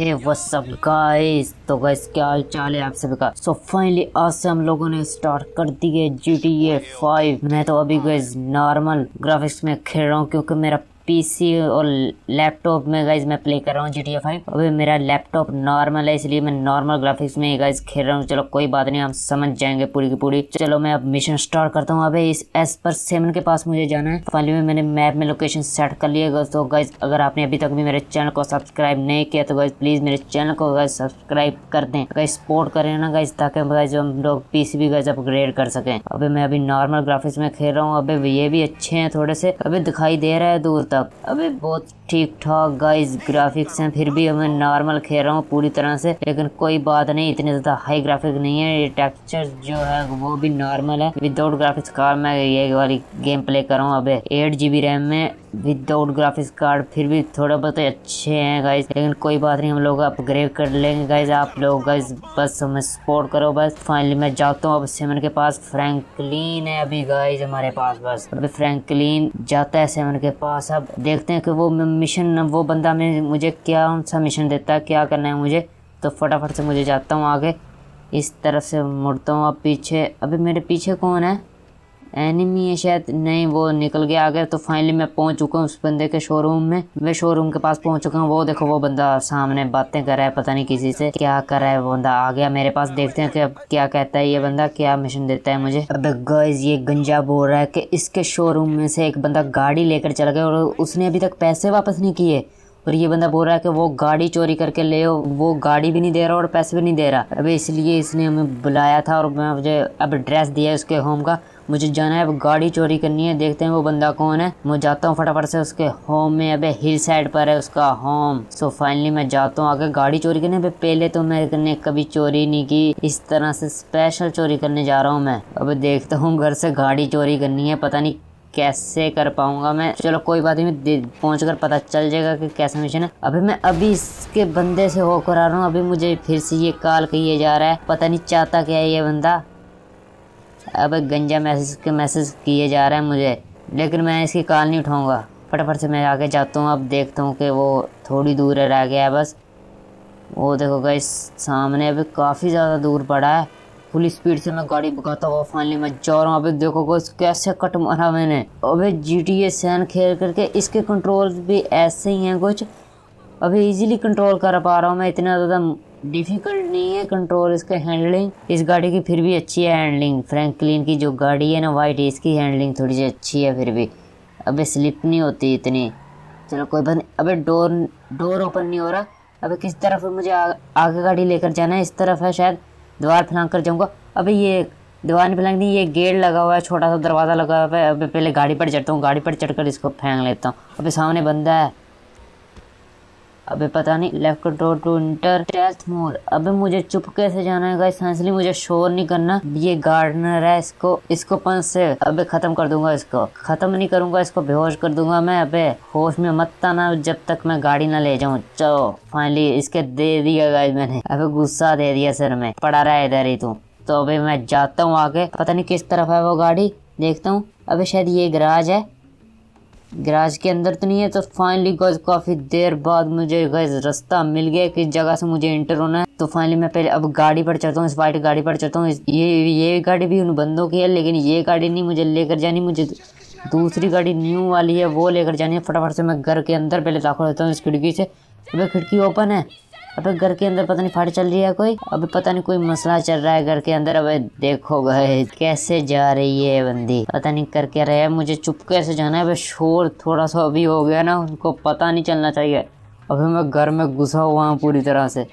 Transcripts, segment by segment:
हे what's up guys तो guys क्या हाल चाल है आप सभी का सो फाइनली आज से हम लोगों ने स्टार्ट कर दी है जी टी ए फाइव मैं तो अभी गाइस नॉर्मल ग्राफिक्स में खेल रहा हूँ क्योंकि मेरा पीसी और लैपटॉप में गाइज मैं प्ले कर रहा हूँ जी टी फाइव अभी मेरा लैपटॉप नॉर्मल है इसलिए मैं नॉर्मल ग्राफिक्स में गाइज खेल रहा हूँ चलो कोई बात नहीं हम समझ जाएंगे पूरी की पूरी चलो मैं अब मिशन स्टार्ट करता हूँ अभी इस एस पर सेवन के पास मुझे जाना है फाइनली में मैंने मैप में लोकेशन सेट कर लिया तो गाइज अगर आपने अभी तक भी मेरे चैनल को सब्सक्राइब नहीं किया तो गाइज प्लीज़ मेरे चैनल को गाइज सब्सक्राइब कर दें गाइज सपोर्ट करें ना गाइज ताकि गाइज हम लोग पीसी भी गाइज अपग्रेड कर सकें अभी मैं अभी नॉर्मल ग्राफिक्स में खेल रहा हूँ अभी ये भी अच्छे हैं थोड़े से अभी दिखाई दे रहा है दूर तक अभी बहुत ठीक ठाक गाइस ग्राफिक्स हैं फिर भी मैं नॉर्मल खेल रहा हूँ पूरी तरह से लेकिन कोई बात नहीं इतने ज़्यादा हाई ग्राफिक नहीं है ये टेक्सचर जो है वो भी नॉर्मल है विदाउट ग्राफिक्स कार्ड मैं ये वाली गेम प्ले कर रहा हूँ अभी एट जी रैम में विदाउट ग्राफिक्स कार्ड फिर भी थोड़ा बहुत अच्छे हैं गाइज लेकिन कोई बात नहीं हम लोग अपग्रेड कर लेंगे गाइज आप लोग गाइज बस हमें सपोर्ट करो बस फाइनली मैं जाता हूँ अब सेवन के पास फ्रैंकलिन है अभी गाइज हमारे पास बस अभी फ्रैंकलिन जाता है सेवन के पास अब अब देखते हैं कि वो मिशन वो बंदा में मुझे क्या सा मिशन देता है क्या करना है मुझे तो फटाफट से मुझे जाता हूँ आगे इस तरफ से मुड़ता हूँ अब पीछे अभी मेरे पीछे कौन है एनिमी है शायद नहीं वो निकल गया आगे तो फाइनली मैं पहुंच चुका हूँ उस बंदे के शोरूम में मैं शोरूम के पास पहुंच चुका हूँ वो देखो वो बंदा सामने बातें कर रहा है पता नहीं किसी से क्या कर रहा है वो बंदा आ गया मेरे पास देखते हैं कि अब क्या कहता है ये बंदा क्या मिशन देता है मुझे अब गर्ज ये गंजा बोल रहा है कि इसके शोरूम में से एक बंदा गाड़ी लेकर चला गया और उसने अभी तक पैसे वापस नहीं किए और ये बंदा बोल रहा है कि वो गाड़ी चोरी करके ले वो गाड़ी भी नहीं दे रहा और पैसे भी नहीं दे रहा अब इसलिए इसने हमें बुलाया था और मैं मुझे अब एड्रेस दिया है उसके होम का मुझे जाना है अब गाड़ी चोरी करनी है देखते हैं वो बंदा कौन है मैं जाता हूँ फटाफट से उसके होम में अबे हिल साइड पर है उसका होम सो फाइनली मैं जाता हूँ आगे गाड़ी चोरी करने है पहले तो मैंने कभी चोरी नहीं की इस तरह से स्पेशल चोरी करने जा रहा हूँ मैं अब देखता हूँ घर से गाड़ी चोरी करनी है पता नहीं कैसे कर पाऊंगा मैं चलो कोई बात नहीं पहुँच कर पता चल जाएगा कि कैसा मिशन है अभी मैं अभी इसके बंदे से होकर आ रहा हूँ अभी मुझे फिर से ये कॉल किए जा रहा है पता नहीं चाहता क्या है ये बंदा अब गंजा मैसेज के मैसेज किए जा रहे हैं मुझे लेकिन मैं इसकी कॉल नहीं उठाऊँगा फटाफट से मैं आगे जाता हूँ अब देखता हूँ कि वो थोड़ी दूर रह गया है बस वो देखो इस सामने अभी काफ़ी ज़्यादा दूर पड़ा है फुल स्पीड से मैं गाड़ी बुकाता हुआ फाइनली मैं जा रहा हूँ अभी देखो गो कैसे कट मारा मैंने अभी जी टी ए सैन खेल करके इसके कंट्रोल भी ऐसे ही हैं कुछ अभी इजीली कंट्रोल कर पा रहा हूँ मैं इतना ज़्यादा डिफ़िकल्ट नहीं है कंट्रोल इसका हैंडलिंग इस गाड़ी की फिर भी अच्छी है हैंडलिंग फ्रैंकलिन की जो गाड़ी है ना वाइट इसकी हैंडलिंग थोड़ी सी अच्छी है फिर भी अबे स्लिप नहीं होती इतनी चलो कोई बात नहीं अबे डोर डोर ओपन नहीं हो रहा अबे किस तरफ मुझे आ, आगे गाड़ी लेकर जाना है इस तरफ है शायद दीवार फैलांग कर जाऊँगा अभी ये दीवार नहीं फैलांग नहीं ये गेट लगा हुआ है छोटा सा दरवाज़ा लगा हुआ है अभी पहले गाड़ी पर चढ़ता हूँ गाड़ी पर चढ़कर इसको फेंक लेता हूँ अभी सामने बंदा है अबे पता नहीं left control to enter test mode अबे मुझे चुप कैसे जाना है गाइस इसलिए मुझे शोर नहीं करना ये गार्डनर है इसको इसको पंच से अबे खत्म कर दूंगा इसको खत्म नहीं करूंगा इसको बेहोश कर दूंगा मैं अबे होश में मत ना जब तक मैं गाड़ी ना ले जाऊं चलो फाइनली इसके दे दिया गाइस मैंने अबे गुस्सा दे दिया सर में पड़ा रहा है इधर ही तू तो अभी मैं जाता हूँ आगे पता नहीं किस तरफ है वो गाड़ी देखता हूँ अभी शायद ये गराज है गराज के अंदर तो नहीं है तो फाइनली गज काफ़ी देर बाद मुझे गज रास्ता मिल गया किस जगह से मुझे इंटर होना है तो फाइनली मैं पहले अब गाड़ी पर चढ़ता हूँ इस वाइट गाड़ी पर चढ़ता हूँ ये ये गाड़ी भी उन बंदों की है लेकिन ये गाड़ी नहीं मुझे लेकर जानी मुझे दूसरी गाड़ी न्यू वाली है वो लेकर जानी है फटाफट से मैं घर के अंदर पहले दाखिल होता हूँ इस खिड़की से वह खिड़की ओपन है अबे घर के अंदर पता नहीं फाड़ चल रही है कोई अबे पता नहीं कोई मसला चल रहा है घर के अंदर अबे देखो गए कैसे जा रही है बंदी पता नहीं कर क्या रहा है मुझे चुप कैसे जाना है अबे शोर थोड़ा सा अभी हो गया ना उनको पता नहीं चलना चाहिए अभी मैं घर में घुसा हुआ हूँ पूरी तरह से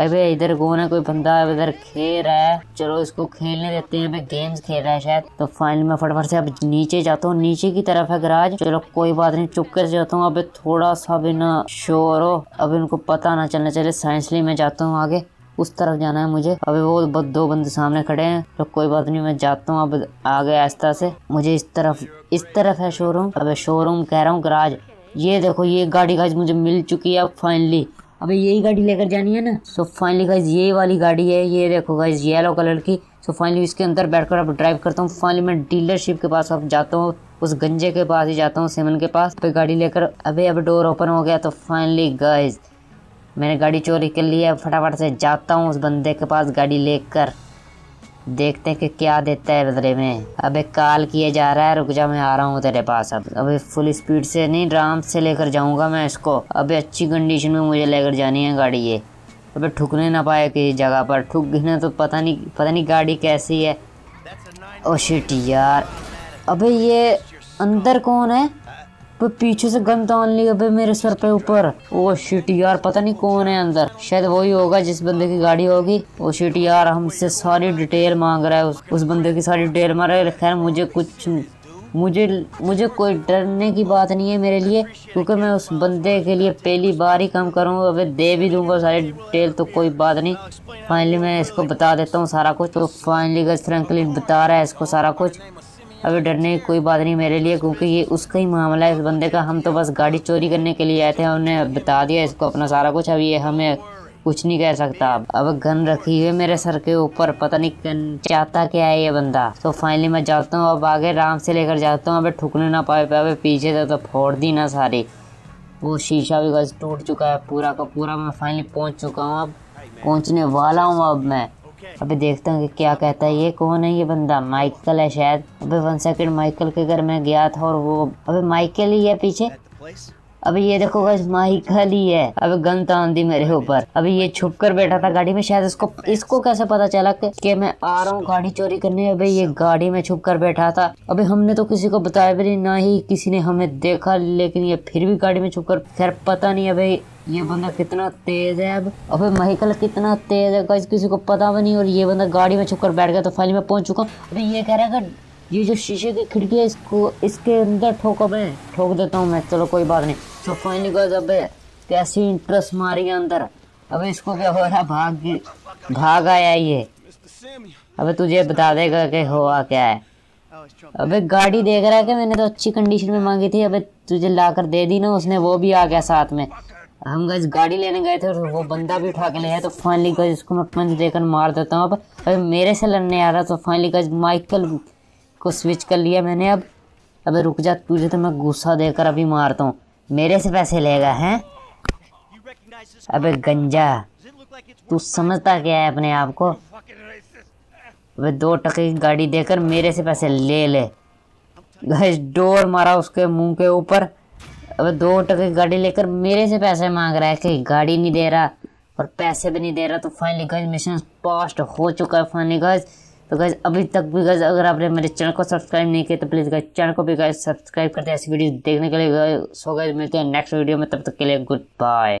अबे इधर ना कोई बंदा इधर खेल रहा है चलो इसको खेलने देते हैं अभी गेम्स खेल रहा है शायद तो फाइनल में फटाफट से अब नीचे जाता हूँ नीचे की तरफ है गराज चलो कोई बात नहीं चुप से जाता हूँ अभी थोड़ा सा भी ना शोर हो अभी उनको पता ना चलना चले साइंस ली मैं जाता हूँ आगे उस तरफ जाना है मुझे अभी वो दो बंदे सामने खड़े हैं तो कोई बात नहीं मैं जाता हूँ अब आगे आस्था से मुझे इस तरफ इस तरफ है शोरूम अब शोरूम कह रहा हूँ गराज ये देखो ये गाड़ी गाज मुझे मिल चुकी है अब फाइनली अबे यही गाड़ी लेकर जानी है ना सो फाइनली गाइज ये वाली गाड़ी है ये देखो गाइज येलो कलर की सो फाइनली इसके अंदर बैठकर अब ड्राइव करता हूँ फाइनली मैं डीलरशिप के पास अब जाता हूँ उस गंजे के पास ही जाता हूँ सिमन के पास पे गाड़ी लेकर अभी अब डोर ओपन हो गया तो फाइनली गाइज मैंने गाड़ी चोरी कर ली है फटाफट से जाता हूँ उस बंदे के पास गाड़ी लेकर देखते हैं कि क्या देता है बदले में अबे कॉल किए जा रहा है रुक जा मैं आ रहा हूँ तेरे पास अब अबे फुल स्पीड से नहीं आराम से लेकर जाऊँगा मैं इसको अबे अच्छी कंडीशन में मुझे लेकर जानी है गाड़ी ये अबे ठुकने ना पाए किसी जगह पर ठुक गिरना तो पता नहीं पता नहीं गाड़ी कैसी है ओ शिट oh यार अबे ये अंदर कौन है पर पीछे से गन तान ली अबे मेरे सर पे ऊपर ओ शिट यार पता नहीं कौन है अंदर शायद वही होगा जिस बंदे की गाड़ी होगी ओ शिट यार हमसे सारी डिटेल मांग रहा है उस, उस बंदे की सारी डिटेल मांग रहा है खैर मुझे कुछ मुझे मुझे कोई डरने की बात नहीं है मेरे लिए क्योंकि मैं उस बंदे के लिए पहली बार ही काम करूँगा अभी दे भी दूंगा सारी डिटेल तो कोई बात नहीं फाइनली मैं इसको बता देता हूँ सारा कुछ तो फाइनली गज फ्रैंकलिन बता रहा है इसको सारा कुछ अभी डरने की कोई बात नहीं मेरे लिए क्योंकि ये उसका ही मामला है इस बंदे का हम तो बस गाड़ी चोरी करने के लिए आए थे हमने बता दिया इसको अपना सारा कुछ अब ये हमें कुछ नहीं कह सकता अब गन रखी हुई मेरे सर के ऊपर पता नहीं चाहता क्या है ये बंदा तो फाइनली मैं जाता हूँ अब आगे आराम से लेकर जाता हूँ अब ठुकने ना पाए पाए पीछे से तो फोड़ दी ना सारी वो शीशा भी टूट चुका है पूरा का पूरा मैं फाइनली पहुँच चुका हूँ अब पहुँचने वाला हूँ अब मैं अभी देखता हूँ कि क्या कहता है ये कौन है ये बंदा माइकल है शायद अभी वन सेकेंड माइकल के घर में गया था और वो अभी माइकल ही है पीछे अभी ये देखो बस माइकल ही है अभी गन तो आंधी मेरे ऊपर अभी ये छुप कर बैठा था गाड़ी में शायद इसको इसको कैसे पता चला कि, कि मैं आ रहा हूँ गाड़ी चोरी करने अभी ये गाड़ी में छुप कर बैठा था अभी हमने तो किसी को बताया भी नहीं ना ही किसी ने हमें देखा लेकिन ये फिर भी गाड़ी में छुप कर खैर पता नहीं अभी ये बंदा कितना तेज है अब अबे महिकल कितना तेज है गाइस किसी को पता भी नहीं और ये बंदा गाड़ी में छुप कर बैठ गया तो फाइनली मैं पहुंच चुका हूँ अभी ये कह रहा है ये जो शीशे की खिड़की है इसको इसके अंदर ठोक मैं ठोक देता हूँ मैं चलो कोई बात नहीं तो फाइनली गाइस अबे कैसी इंटरेस्ट मारी है अंदर अबे इसको क्या हो रहा भाग भाग आया ये अबे तुझे बता देगा कि हुआ क्या है अबे गाड़ी देख रहा है कि मैंने तो अच्छी कंडीशन में मांगी थी अबे तुझे लाकर दे दी ना उसने वो भी आ गया साथ में हम गज गाड़ी लेने गए थे और वो बंदा भी उठा के ले आया तो फाइनली गज उसको मैं पंच देकर मार देता हूँ अब अगर मेरे से लड़ने आ रहा तो फाइनली गज माइकल को स्विच कर लिया मैंने अब अब रुक जा तुझे तो मैं गुस्सा देकर अभी मारता हूँ मेरे से पैसे लेगा हैं अबे गंजा तू समझता क्या है अपने आप को अबे दो टके की गाड़ी देकर मेरे से पैसे ले ले गज डोर मारा उसके मुंह के ऊपर अब दो ऑटो की गाड़ी लेकर मेरे से पैसे मांग रहा है कि गाड़ी नहीं दे रहा और पैसे भी नहीं दे रहा तो फाइनली गज मिशन पास्ट हो चुका है फाइनली गज तो गज अभी तक भी गज अगर आपने मेरे चैनल को सब्सक्राइब नहीं किया तो प्लीज़ गज चैनल को भी गज सब्सक्राइब कर दे ऐसी वीडियो देखने के लिए सो गज मिलते हैं नेक्स्ट वीडियो में तब तक के लिए गुड बाय